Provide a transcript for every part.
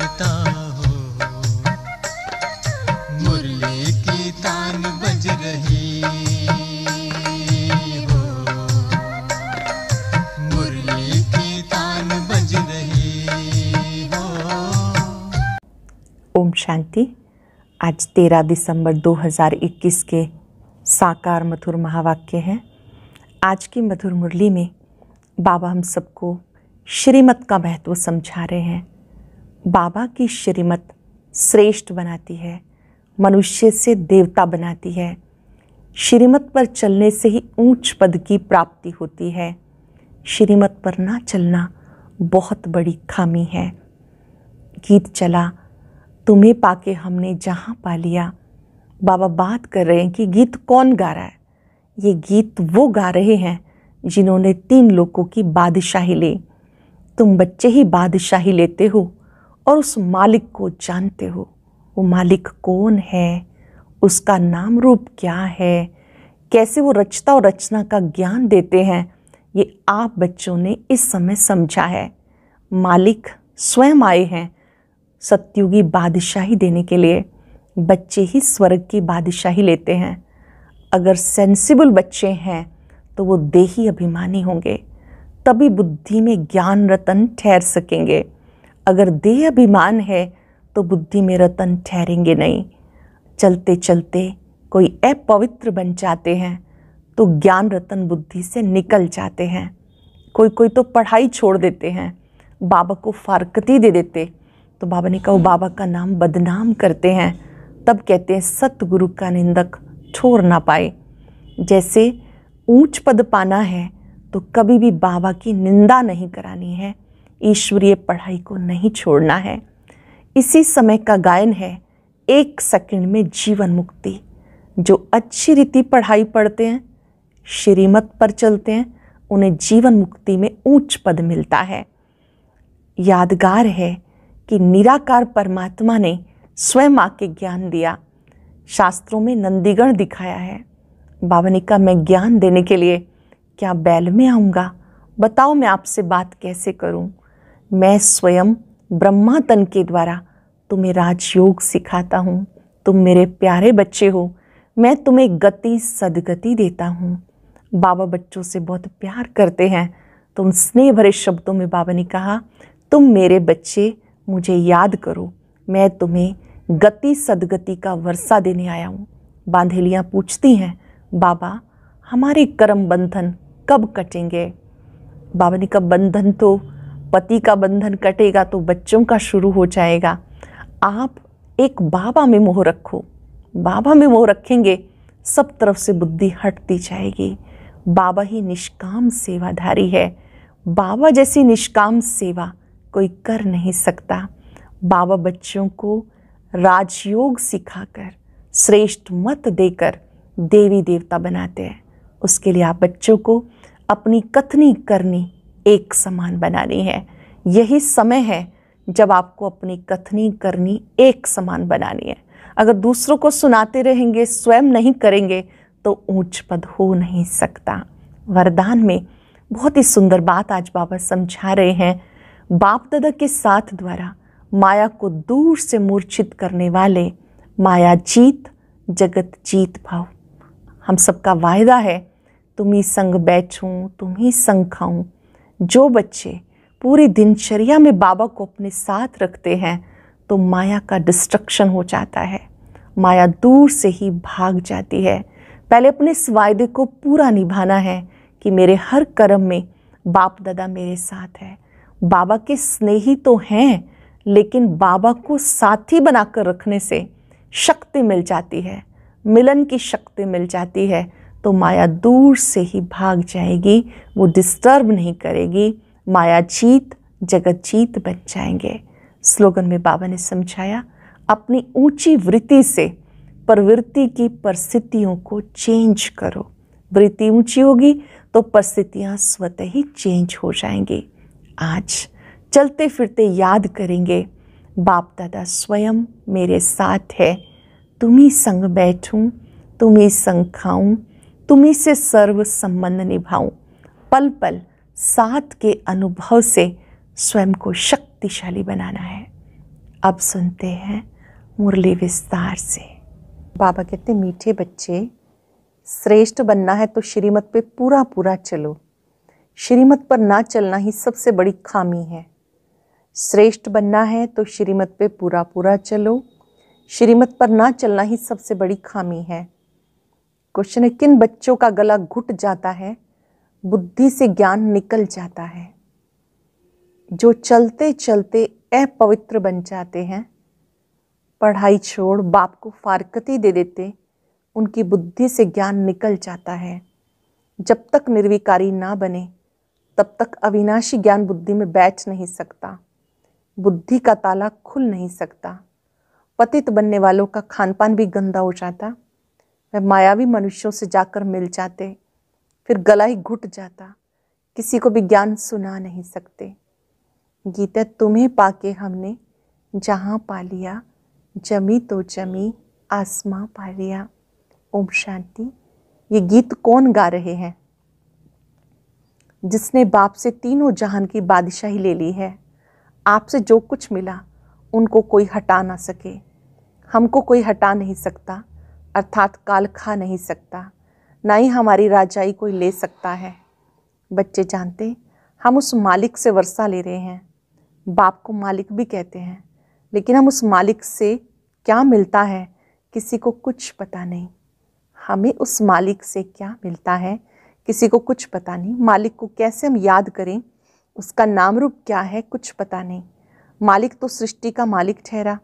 करता हो मुरली की तान बज रही हो मुरली की तान बज रही हो ओम शांति आज तेरह दिसंबर 2021 के साकार मथुर महावाक्य हैं आज की मधुर मुरली में बाबा हम सबको श्रीमत का महत्व समझा रहे हैं बाबा की श्रीमत श्रेष्ठ बनाती है मनुष्य से देवता बनाती है श्रीमत पर चलने से ही ऊंच पद की प्राप्ति होती है श्रीमत पर ना चलना बहुत बड़ी खामी है गीत चला तुम्हें पाके हमने जहाँ पा लिया बाबा बात कर रहे हैं कि गीत कौन गा रहा है ये गीत वो गा रहे हैं जिन्होंने तीन लोगों की बादशाही ली तुम बच्चे ही बादशाही लेते हो और उस मालिक को जानते हो वो मालिक कौन है उसका नाम रूप क्या है कैसे वो रचता और रचना का ज्ञान देते हैं ये आप बच्चों ने इस समय समझा है मालिक स्वयं आए हैं सत्युगी बादशाही देने के लिए बच्चे ही स्वर्ग की बादशाही लेते हैं अगर सेंसिबल बच्चे हैं तो वो देही अभिमानी होंगे तभी बुद्धि में ज्ञान रतन ठहर सकेंगे अगर देह अभिमान है तो बुद्धि में रतन ठहरेंगे नहीं चलते चलते कोई अपवित्र बन जाते हैं तो ज्ञान रतन बुद्धि से निकल जाते हैं कोई कोई तो पढ़ाई छोड़ देते हैं बाबा को फारकती दे देते तो बाबा ने कहा वो बाबा का नाम बदनाम करते हैं तब कहते हैं सतगुरु का निंदक छोड़ ना पाए जैसे ऊंच पद पाना है तो कभी भी बाबा की निंदा नहीं करानी है ईश्वरीय पढ़ाई को नहीं छोड़ना है इसी समय का गायन है एक सेकंड में जीवन मुक्ति जो अच्छी रीति पढ़ाई पढ़ते हैं श्रीमत पर चलते हैं उन्हें जीवन मुक्ति में ऊंच पद मिलता है यादगार है कि निराकार परमात्मा ने स्वयं आके ज्ञान दिया शास्त्रों में नंदीगण दिखाया है बावनिका मैं ज्ञान देने के लिए क्या बैल में आऊँगा बताओ मैं आपसे बात कैसे करूँ मैं स्वयं ब्रह्मातन के द्वारा तुम्हें राजयोग सिखाता हूँ तुम मेरे प्यारे बच्चे हो मैं तुम्हें गति सदगति देता हूँ बाबा बच्चों से बहुत प्यार करते हैं तुम स्नेह भरे शब्दों में बाबा ने कहा तुम मेरे बच्चे मुझे याद करो मैं तुम्हें गति सदगति का वर्षा देने आया हूँ बांधेलियाँ पूछती हैं बाबा हमारे कर्म बंधन कब कटेंगे बाबा ने कहा बंधन तो पति का बंधन कटेगा तो बच्चों का शुरू हो जाएगा आप एक बाबा में मोह रखो बाबा में मोह रखेंगे सब तरफ से बुद्धि हटती जाएगी बाबा ही निष्काम सेवाधारी है बाबा जैसी निष्काम सेवा कोई कर नहीं सकता बाबा बच्चों को राजयोग सिखाकर श्रेष्ठ मत देकर देवी देवता बनाते हैं उसके लिए आप बच्चों को अपनी कथनी करनी एक समान बनानी है यही समय है जब आपको अपनी कथनी करनी एक समान बनानी है अगर दूसरों को सुनाते रहेंगे स्वयं नहीं करेंगे तो ऊंच पद हो नहीं सकता वरदान में बहुत ही सुंदर बात आज बाबा समझा रहे हैं बाप दादा के साथ द्वारा माया को दूर से मूर्छित करने वाले माया जीत जगत जीत भाव हम सबका वायदा है तुम ही संग बैठूं तुम ही संग खाऊं जो बच्चे पूरी दिनचर्या में बाबा को अपने साथ रखते हैं तो माया का डिस्ट्रक्शन हो जाता है माया दूर से ही भाग जाती है पहले अपने इस वायदे को पूरा निभाना है कि मेरे हर कर्म में बाप दादा मेरे साथ है बाबा के स्नेही तो हैं लेकिन बाबा को साथी बनाकर रखने से शक्ति मिल जाती है मिलन की शक्ति मिल जाती है तो माया दूर से ही भाग जाएगी वो डिस्टर्ब नहीं करेगी माया जीत जगत जीत बन जाएंगे स्लोगन में बाबा ने समझाया अपनी ऊंची वृत्ति से प्रवृत्ति की परिस्थितियों को चेंज करो वृत्ति ऊंची होगी तो परिस्थितियाँ स्वतः ही चेंज हो जाएंगी आज चलते फिरते याद करेंगे बाप दादा स्वयं मेरे साथ है तुम्ही संग बैठूं तुम्ही संग खाऊं तुम्ही से सर्व संबंध निभाऊं पल पल साथ के अनुभव से स्वयं को शक्तिशाली बनाना है अब सुनते हैं मुरली विस्तार से बाबा कहते मीठे बच्चे श्रेष्ठ बनना है तो श्रीमत पे पूरा पूरा चलो श्रीमत पर ना चलना ही सबसे बड़ी खामी है श्रेष्ठ बनना है तो श्रीमत पे पूरा पूरा चलो श्रीमत पर ना चलना ही सबसे बड़ी खामी है क्वेश्चन है किन बच्चों का गला घुट जाता है बुद्धि से ज्ञान निकल जाता है जो चलते चलते अपवित्र बन जाते हैं पढ़ाई छोड़ बाप को फारकती दे देते उनकी बुद्धि से ज्ञान निकल जाता है जब तक निर्विकारी ना बने तब तक अविनाशी ज्ञान बुद्धि में बैठ नहीं सकता बुद्धि का ताला खुल नहीं सकता पतित बनने वालों का खानपान भी गंदा हो जाता वह मायावी मनुष्यों से जाकर मिल जाते फिर गला ही घुट जाता किसी को भी ज्ञान सुना नहीं सकते गीता तुम्हें पाके हमने जहाँ पा लिया जमी तो जमी आसमां पा लिया ओम शांति ये गीत कौन गा रहे हैं जिसने बाप से तीनों जहान की बादशाही ले ली है आपसे जो कुछ मिला उनको कोई हटा ना सके हमको कोई हटा नहीं सकता अर्थात काल खा नहीं सकता ना ही हमारी राजाई कोई ले सकता है बच्चे जानते हम उस मालिक से वर्षा ले रहे हैं बाप को मालिक भी कहते हैं लेकिन हम उस मालिक से क्या मिलता है किसी को कुछ पता नहीं हमें उस मालिक से क्या मिलता है किसी को कुछ पता नहीं मालिक को कैसे हम याद करें उसका नाम रूप क्या है कुछ पता नहीं मालिक तो सृष्टि का मालिक ठहरा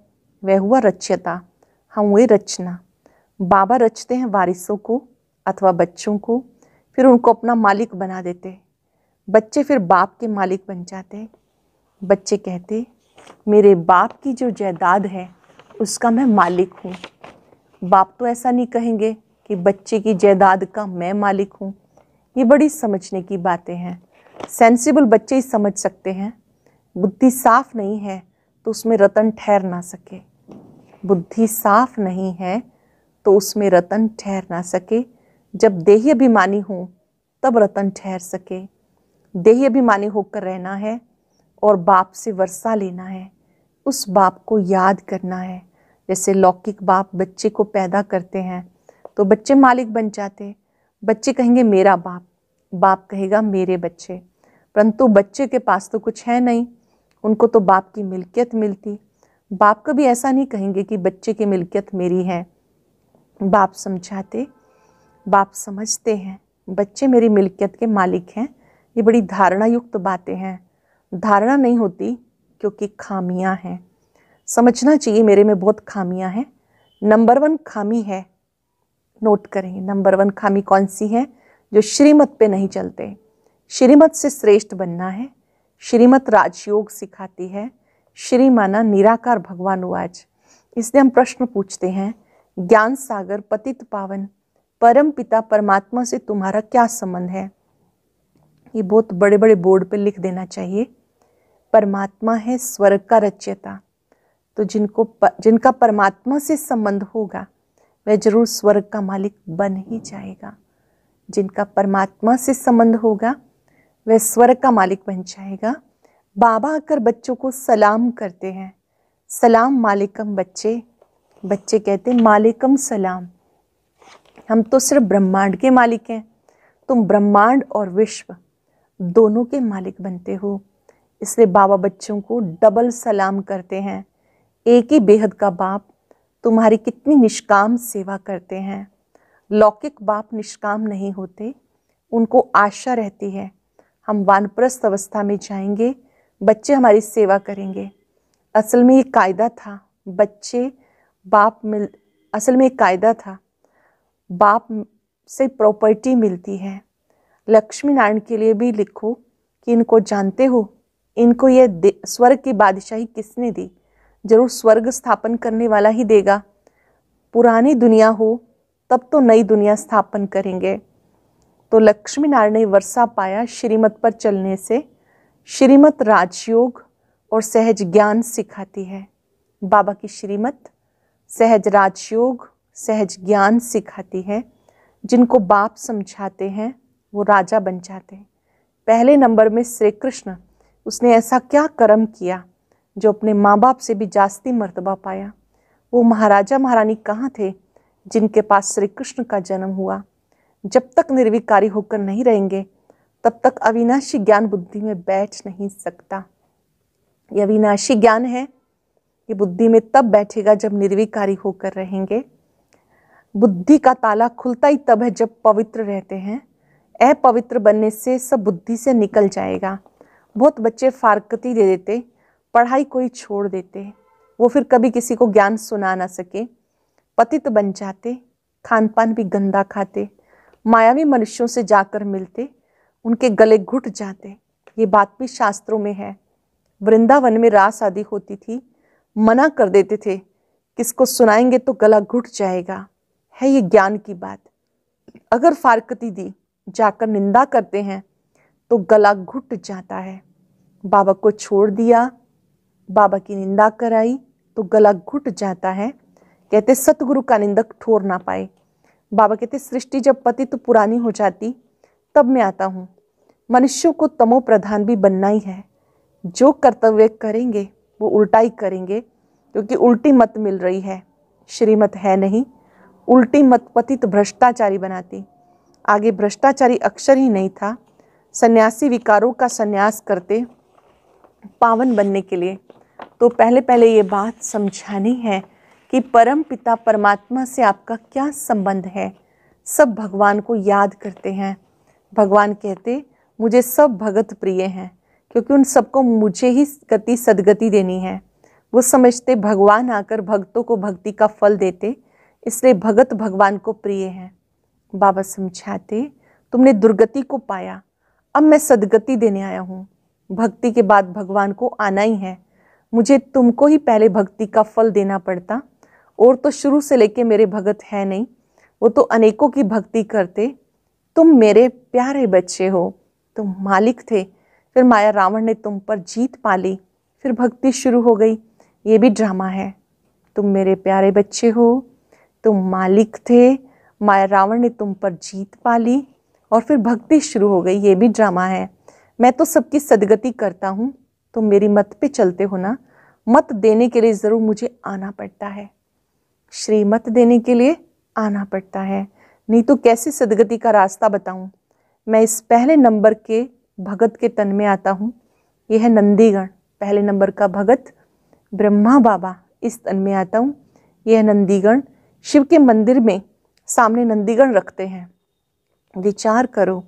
वह हुआ रच्यता हम हुए रचना बाबा रचते हैं वारिसों को अथवा बच्चों को फिर उनको अपना मालिक बना देते बच्चे फिर बाप के मालिक बन जाते हैं बच्चे कहते मेरे बाप की जो जायदाद है उसका मैं मालिक हूँ बाप तो ऐसा नहीं कहेंगे कि बच्चे की जायदाद का मैं मालिक हूँ ये बड़ी समझने की बातें हैं सेंसिबल बच्चे ही समझ सकते हैं बुद्धि साफ नहीं है तो उसमें रतन ठहर ना सके बुद्धि साफ नहीं है तो उसमें रतन ठहर ना सके जब देही अभिमानी हो तब रतन ठहर सके देही अभिमानी होकर रहना है और बाप से वर्षा लेना है उस बाप को याद करना है जैसे लौकिक बाप बच्चे को पैदा करते हैं तो बच्चे मालिक बन जाते बच्चे कहेंगे मेरा बाप बाप कहेगा मेरे बच्चे परंतु बच्चे के पास तो कुछ है नहीं उनको तो बाप की मिल्कियत मिलती बाप कभी ऐसा नहीं कहेंगे कि बच्चे की मिल्कियत मेरी है बाप समझाते बाप समझते हैं बच्चे मेरी मिल्कियत के मालिक हैं ये बड़ी धारणा युक्त बातें हैं धारणा नहीं होती क्योंकि खामियां हैं समझना चाहिए मेरे में बहुत खामियां हैं नंबर वन खामी है नोट करेंगे नंबर वन खामी कौन सी है जो श्रीमत पे नहीं चलते श्रीमत से श्रेष्ठ बनना है श्रीमत राजयोग सिखाती है श्री माना निराकार भगवान वाज इसलिए हम प्रश्न पूछते हैं ज्ञान सागर पतित पावन परम पिता परमात्मा से तुम्हारा क्या संबंध है ये बहुत बड़े बड़े बोर्ड पे लिख देना चाहिए परमात्मा है स्वर्ग का रचयता तो जिनको प, जिनका परमात्मा से संबंध होगा वह जरूर स्वर्ग का मालिक बन ही जाएगा जिनका परमात्मा से संबंध होगा वह स्वर्ग का मालिक बन जाएगा बाबा आकर बच्चों को सलाम करते हैं सलाम मालिकम बच्चे बच्चे कहते हैं मालिकम सलाम हम तो सिर्फ ब्रह्मांड के मालिक हैं तुम ब्रह्मांड और विश्व दोनों के मालिक बनते हो इसलिए बाबा बच्चों को डबल सलाम करते हैं एक ही बेहद का बाप तुम्हारी कितनी निष्काम सेवा करते हैं लौकिक बाप निष्काम नहीं होते उनको आशा रहती है हम वानप्रस्त अवस्था में जाएंगे बच्चे हमारी सेवा करेंगे असल में ये कायदा था बच्चे बाप मिल असल में एक कायदा था बाप से प्रॉपर्टी मिलती है लक्ष्मी नारायण के लिए भी लिखो कि इनको जानते हो इनको यह स्वर्ग की बादशाही किसने दी जरूर स्वर्ग स्थापन करने वाला ही देगा पुरानी दुनिया हो तब तो नई दुनिया स्थापन करेंगे तो लक्ष्मी नारायण ने वर्षा पाया श्रीमत पर चलने से श्रीमत राजयोग और सहज ज्ञान सिखाती है बाबा की श्रीमत सहज राजयोग सहज ज्ञान सिखाती है जिनको बाप समझाते हैं वो राजा बन जाते हैं पहले नंबर में श्री कृष्ण उसने ऐसा क्या कर्म किया जो अपने माँ बाप से भी जास्ती मर्तबा पाया वो महाराजा महारानी कहाँ थे जिनके पास श्री कृष्ण का जन्म हुआ जब तक निर्विकारी होकर नहीं रहेंगे तब तक अविनाशी ज्ञान बुद्धि में बैठ नहीं सकता ये अविनाशी ज्ञान है ये बुद्धि में तब बैठेगा जब निर्विकारी होकर रहेंगे बुद्धि का ताला खुलता ही तब है जब पवित्र रहते हैं अपवित्र बनने से सब बुद्धि से निकल जाएगा बहुत बच्चे फारकती दे देते पढ़ाई कोई छोड़ देते वो फिर कभी किसी को ज्ञान सुना ना सके पतित बन जाते खान पान भी गंदा खाते मायावी मनुष्यों से जाकर मिलते उनके गले घुट जाते ये बात भी शास्त्रों में है वृंदावन में रास आदि होती थी मना कर देते थे किसको सुनाएंगे तो गला घुट जाएगा है ये ज्ञान की बात अगर फारकती दी जाकर निंदा करते हैं तो गला घुट जाता है बाबा को छोड़ दिया बाबा की निंदा कराई तो गला घुट जाता है कहते सतगुरु का निंदक ठोर ना पाए बाबा कहते सृष्टि जब पति तो पुरानी हो जाती तब मैं आता हूँ मनुष्यों को तमो प्रधान भी बनना ही है जो कर्तव्य करेंगे वो उल्टाई करेंगे क्योंकि उल्टी मत मिल रही है श्रीमत है नहीं उल्टी मत पतित भ्रष्टाचारी बनाती आगे भ्रष्टाचारी अक्षर ही नहीं था सन्यासी विकारों का सन्यास करते पावन बनने के लिए तो पहले पहले ये बात समझानी है कि परम पिता परमात्मा से आपका क्या संबंध है सब भगवान को याद करते हैं भगवान कहते मुझे सब भगत प्रिय हैं क्योंकि उन सबको मुझे ही गति सदगति देनी है वो समझते भगवान आकर भक्तों को भक्ति का फल देते इसलिए भगत भगवान को प्रिय हैं बाबा समझाते तुमने दुर्गति को पाया अब मैं सदगति देने आया हूँ भक्ति के बाद भगवान को आना ही है मुझे तुमको ही पहले भक्ति का फल देना पड़ता और तो शुरू से लेके मेरे भगत है नहीं वो तो अनेकों की भक्ति करते तुम मेरे प्यारे बच्चे हो तुम मालिक थे फिर माया रावण ने तुम पर जीत पा ली फिर भक्ति शुरू हो गई ये भी ड्रामा है तुम मेरे प्यारे बच्चे हो तुम मालिक थे माया रावण ने तुम पर जीत पा ली और फिर भक्ति शुरू हो गई ये भी ड्रामा है मैं तो सबकी सदगति करता हूँ तुम मेरी मत पे चलते हो ना मत देने के लिए ज़रूर मुझे आना पड़ता है श्रीमत देने के लिए आना पड़ता है नहीं तो कैसे सदगति का रास्ता बताऊँ मैं इस पहले नंबर के भगत के तन में आता हूँ यह है नंदीगण पहले नंबर का भगत ब्रह्मा बाबा इस तन में आता हूँ यह नंदीगण शिव के मंदिर में सामने नंदीगण रखते हैं विचार करो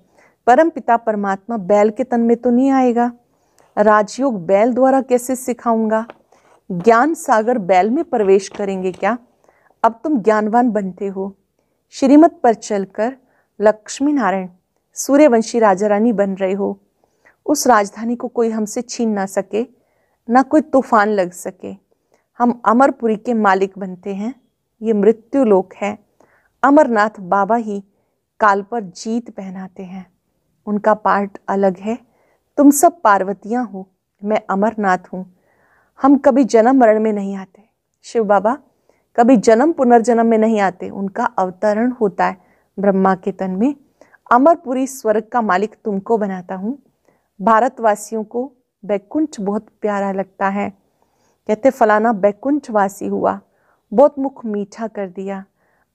परम पिता परमात्मा बैल के तन में तो नहीं आएगा राजयोग बैल द्वारा कैसे सिखाऊंगा ज्ञान सागर बैल में प्रवेश करेंगे क्या अब तुम ज्ञानवान बनते हो श्रीमत पर चलकर लक्ष्मी नारायण सूर्यवंशी राजा रानी बन रहे हो उस राजधानी को कोई हमसे छीन ना सके ना कोई तूफान लग सके हम अमरपुरी के मालिक बनते हैं ये मृत्यु लोक है अमरनाथ बाबा ही काल पर जीत पहनाते हैं उनका पार्ट अलग है तुम सब पार्वतियाँ हो मैं अमरनाथ हूँ हम कभी जन्म मरण में नहीं आते शिव बाबा कभी जन्म पुनर्जन्म में नहीं आते उनका अवतरण होता है ब्रह्मा के तन में अमरपुरी स्वर्ग का मालिक तुमको बनाता हूँ भारतवासियों को बैकुंठ बहुत प्यारा लगता है कहते फलाना बैकुंठवासी हुआ बहुत मुख मीठा कर दिया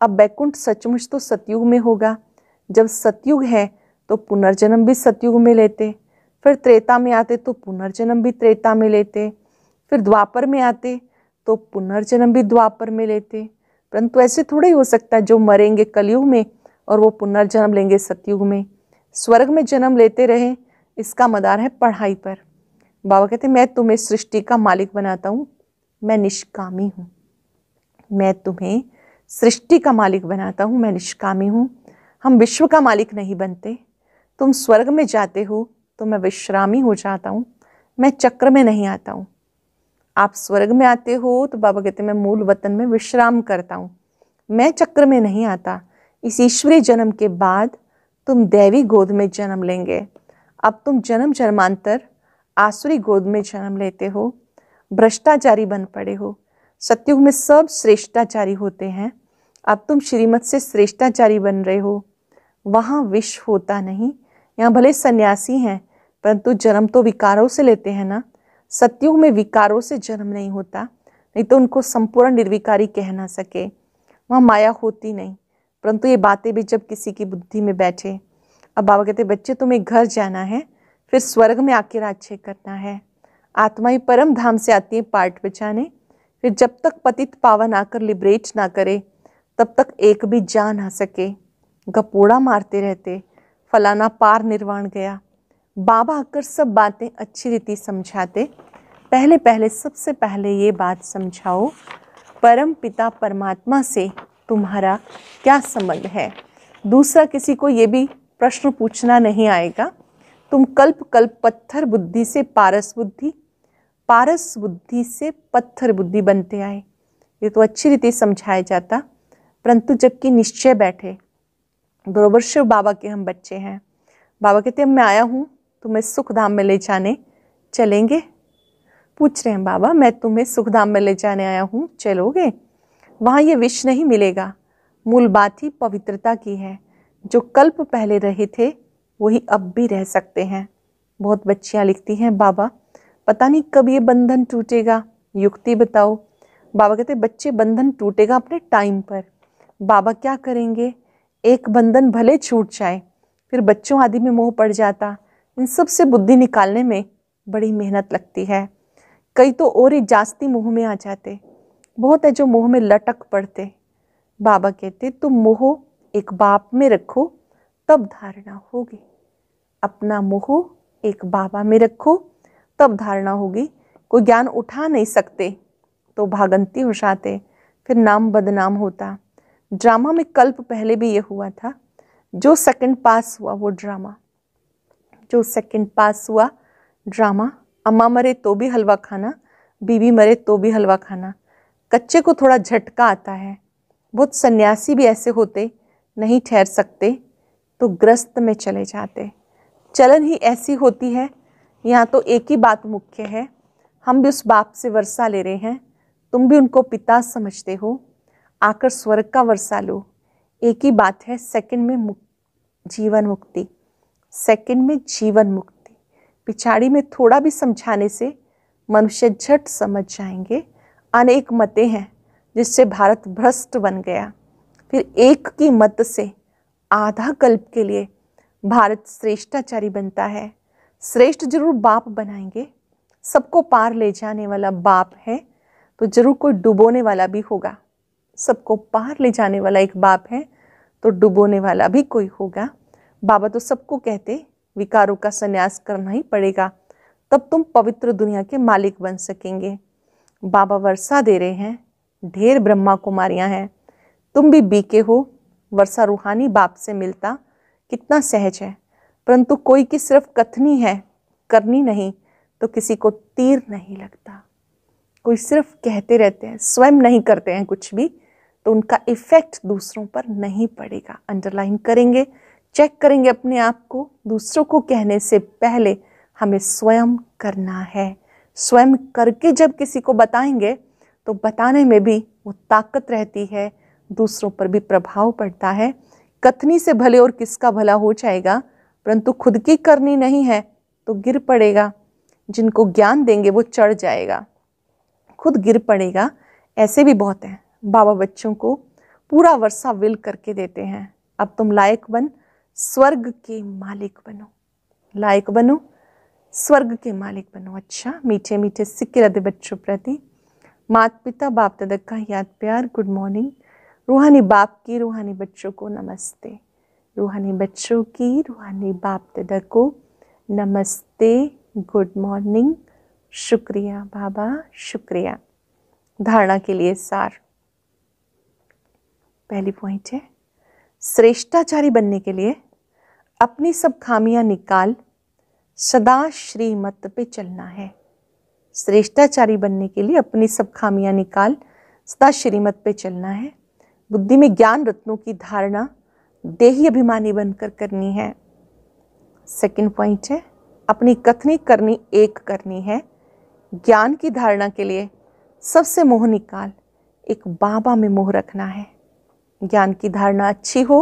अब बैकुंठ सचमुच तो सतयुग में होगा जब सतयुग है तो पुनर्जन्म भी सतयुग में लेते फिर त्रेता में आते तो पुनर्जन्म भी त्रेता में लेते फिर द्वापर में आते तो पुनर्जन्म भी द्वापर में लेते परंतु ऐसे थोड़ा ही हो सकता है जो मरेंगे कलयुग में और वो पुनर्जन्म लेंगे सतयुग में स्वर्ग में जन्म लेते रहे इसका मदार है पढ़ाई पर बाबा कहते मैं तुम्हें सृष्टि का मालिक बनाता हूँ मैं निष्कामी हूँ मैं तुम्हें सृष्टि का मालिक बनाता हूँ मैं निष्कामी हूँ हम विश्व का मालिक नहीं बनते तुम स्वर्ग में जाते हो तो मैं विश्रामी हो जाता हूँ मैं चक्र में नहीं आता हूँ आप स्वर्ग में आते हो तो बाबा कहते मैं मूल वतन में विश्राम करता हूँ मैं चक्र में नहीं आता इस ईश्वरी जन्म के बाद तुम दैवी गोद में जन्म लेंगे अब तुम जन्म जन्मांतर आसुरी गोद में जन्म लेते हो भ्रष्टाचारी बन पड़े हो सत्युग में सब श्रेष्ठाचारी होते हैं अब तुम श्रीमत से श्रेष्ठाचारी बन रहे हो वहाँ विष होता नहीं यहाँ भले सन्यासी हैं परंतु जन्म तो विकारों से लेते हैं ना सत्युग में विकारों से जन्म नहीं होता नहीं तो उनको संपूर्ण निर्विकारी कह ना सके वहाँ माया होती नहीं परंतु ये बातें भी जब किसी की बुद्धि में बैठे अब बाबा कहते बच्चे तुम्हें घर जाना है फिर स्वर्ग में आकर राज्य करना है आत्मा ही परम धाम से आती है पार्ट बचाने फिर जब तक पतित पावन आकर लिबरेट ना करे तब तक एक भी जा ना सके गपोड़ा मारते रहते फलाना पार निर्वाण गया बाबा आकर सब बातें अच्छी रीति समझाते पहले पहले सबसे पहले ये बात समझाओ परम पिता परमात्मा से तुम्हारा क्या संबंध है दूसरा किसी को ये भी प्रश्न पूछना नहीं आएगा तुम कल्प कल्प पत्थर बुद्धि से पारस बुद्धि पारस बुद्धि से पत्थर बुद्धि बनते आए ये तो अच्छी रीति समझाया जाता परंतु जबकि निश्चय बैठे बरोबर शिव बाबा के हम बच्चे हैं बाबा कहते हैं मैं आया हूँ तुम्हें सुख धाम में ले जाने चलेंगे पूछ रहे हैं बाबा मैं तुम्हें सुख धाम में ले जाने आया हूँ चलोगे वहाँ ये विष नहीं मिलेगा मूल बात ही पवित्रता की है जो कल्प पहले रहे थे वही अब भी रह सकते हैं बहुत बच्चियाँ लिखती हैं बाबा पता नहीं कब ये बंधन टूटेगा युक्ति बताओ बाबा कहते बच्चे बंधन टूटेगा अपने टाइम पर बाबा क्या करेंगे एक बंधन भले छूट जाए फिर बच्चों आदि में मोह पड़ जाता इन सब से बुद्धि निकालने में बड़ी मेहनत लगती है कई तो और ही जास्ती मुँह में आ जाते बहुत है जो मोह में लटक पड़ते बाबा कहते तुम मोह एक बाप में रखो तब धारणा होगी अपना मोह एक बाबा में रखो तब धारणा होगी कोई ज्ञान उठा नहीं सकते तो भागंती हो जाते फिर नाम बदनाम होता ड्रामा में कल्प पहले भी ये हुआ था जो सेकंड पास हुआ वो ड्रामा जो सेकंड पास हुआ ड्रामा अम्मा मरे तो भी हलवा खाना बीवी मरे तो भी हलवा खाना कच्चे को थोड़ा झटका आता है बहुत सन्यासी भी ऐसे होते नहीं ठहर सकते तो ग्रस्त में चले जाते चलन ही ऐसी होती है यहाँ तो एक ही बात मुख्य है हम भी उस बाप से वर्षा ले रहे हैं तुम भी उनको पिता समझते हो आकर स्वर्ग का वर्षा लो एक ही बात है सेकंड में मुक्त जीवन मुक्ति सेकंड में जीवन मुक्ति पिछाड़ी में थोड़ा भी समझाने से मनुष्य झट समझ जाएंगे अनेक मतें हैं जिससे भारत भ्रष्ट बन गया फिर एक की मत से आधा कल्प के लिए भारत श्रेष्ठाचारी बनता है श्रेष्ठ जरूर बाप बनाएंगे सबको पार ले जाने वाला बाप है तो जरूर कोई डुबोने वाला भी होगा सबको पार ले जाने वाला एक बाप है तो डुबोने वाला भी कोई होगा बाबा तो सबको कहते विकारों का संन्यास करना ही पड़ेगा तब तुम पवित्र दुनिया के मालिक बन सकेंगे बाबा वर्षा दे रहे हैं ढेर ब्रह्मा कुमारियाँ हैं तुम भी बीके हो वर्षा रूहानी बाप से मिलता कितना सहज है परंतु कोई की सिर्फ कथनी है करनी नहीं तो किसी को तीर नहीं लगता कोई सिर्फ कहते रहते हैं स्वयं नहीं करते हैं कुछ भी तो उनका इफेक्ट दूसरों पर नहीं पड़ेगा अंडरलाइन करेंगे चेक करेंगे अपने आप को दूसरों को कहने से पहले हमें स्वयं करना है स्वयं करके जब किसी को बताएंगे तो बताने में भी वो ताकत रहती है दूसरों पर भी प्रभाव पड़ता है कथनी से भले और किसका भला हो जाएगा परंतु खुद की करनी नहीं है तो गिर पड़ेगा जिनको ज्ञान देंगे वो चढ़ जाएगा खुद गिर पड़ेगा ऐसे भी बहुत हैं बाबा बच्चों को पूरा वर्षा विल करके देते हैं अब तुम लायक बन स्वर्ग के मालिक बनो लायक बनो स्वर्ग के मालिक बनो अच्छा मीठे मीठे सिक्के रहते बच्चों प्रति मात पिता बाप तदक का याद प्यार गुड मॉर्निंग रूहानी बाप की रूहानी बच्चों को नमस्ते रूहानी बच्चों की रूहानी बाप तदक को नमस्ते गुड मॉर्निंग शुक्रिया बाबा शुक्रिया धारणा के लिए सार पहली पॉइंट है श्रेष्ठाचारी बनने के लिए अपनी सब खामियां निकाल सदा श्रीमत पे चलना है श्रेष्ठाचारी बनने के लिए अपनी सब खामियां निकाल सदा श्रीमत पे चलना है बुद्धि में ज्ञान रत्नों की धारणा देही अभिमानी बनकर करनी है सेकंड पॉइंट है अपनी कथनी करनी एक करनी है ज्ञान की धारणा के लिए सबसे मोह निकाल एक बाबा में मोह रखना है ज्ञान की धारणा अच्छी हो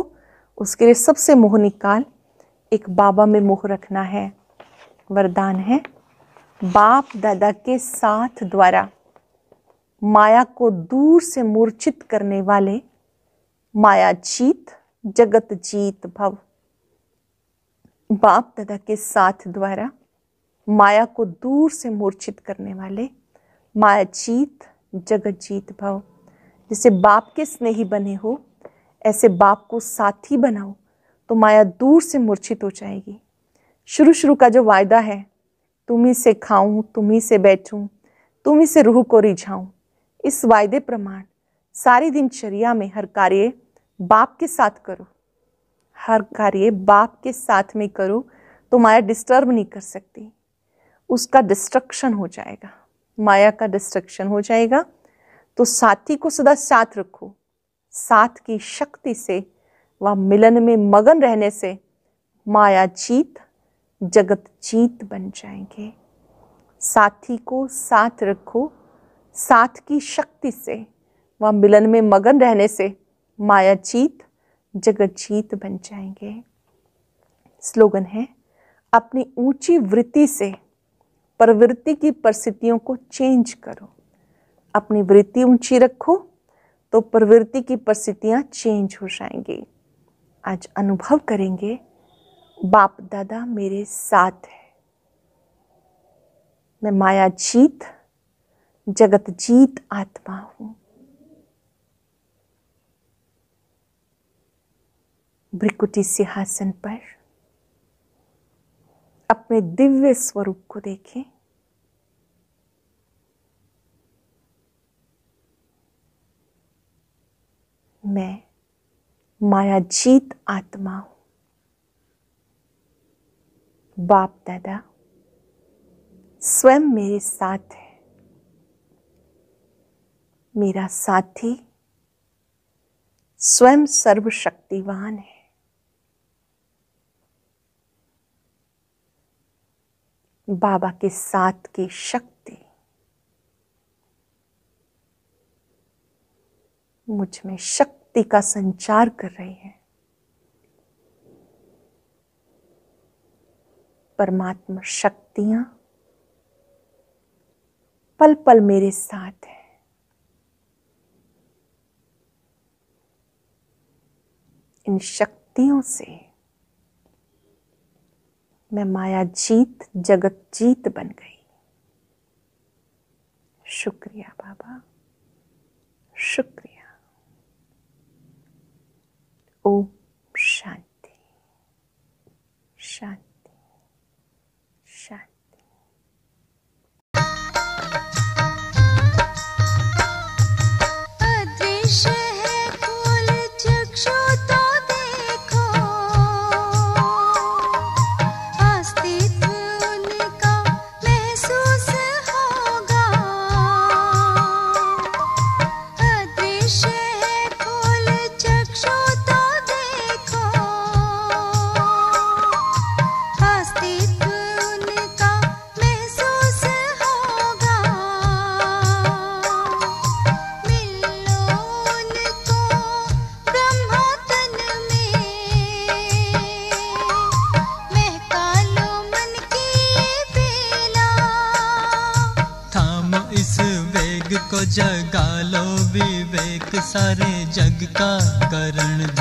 उसके लिए सबसे मोह निकाल एक बाबा में मोह रखना है वरदान है बाप दादा के साथ द्वारा माया को दूर से मूर्छित करने वाले माया जीत जगत जीत भव बाप दादा के साथ द्वारा माया को दूर से मूर्छित करने वाले माया जीत जगत जीत भव जैसे बाप के स्नेही बने हो ऐसे बाप को साथी बनाओ तो माया दूर से मूर्छित हो जाएगी शुरू शुरू का जो वायदा है तुम्ही से खाऊं तुम्ही से बैठूं तुम्ही से रूह को रिझाऊं इस वायदे प्रमाण सारी दिनचर्या में हर कार्य बाप के साथ करो हर कार्य बाप के साथ में करो तो माया डिस्टर्ब नहीं कर सकती उसका डिस्ट्रक्शन हो जाएगा माया का डिस्ट्रक्शन हो जाएगा तो साथी को सदा साथ रखो साथ की शक्ति से व मिलन में मगन रहने से माया जीत जगत जीत बन जाएंगे साथी को साथ रखो साथ की शक्ति से व मिलन में मगन रहने से माया जीत जगत जीत बन जाएंगे स्लोगन है अपनी ऊंची वृत्ति से प्रवृत्ति की परिस्थितियों को चेंज करो अपनी वृत्ति ऊंची रखो तो प्रवृत्ति की परिस्थितियाँ चेंज हो जाएंगी आज अनुभव करेंगे बाप दादा मेरे साथ है मैं माया जीत जगत जीत आत्मा हूं ब्रिकुटी सिंहासन पर अपने दिव्य स्वरूप को देखें मैं माया जीत आत्मा हूं बाप दादा स्वयं मेरे साथ है मेरा साथी स्वयं सर्वशक्तिवान है बाबा के साथ की शक्ति मुझ में शक्ति का संचार कर रही है परमात्मा शक्तियां पल पल मेरे साथ है इन शक्तियों से मैं माया जीत जगत जीत बन गई शुक्रिया बाबा शुक्रिया ओम शांति शांति Krishna. सारे जग का करण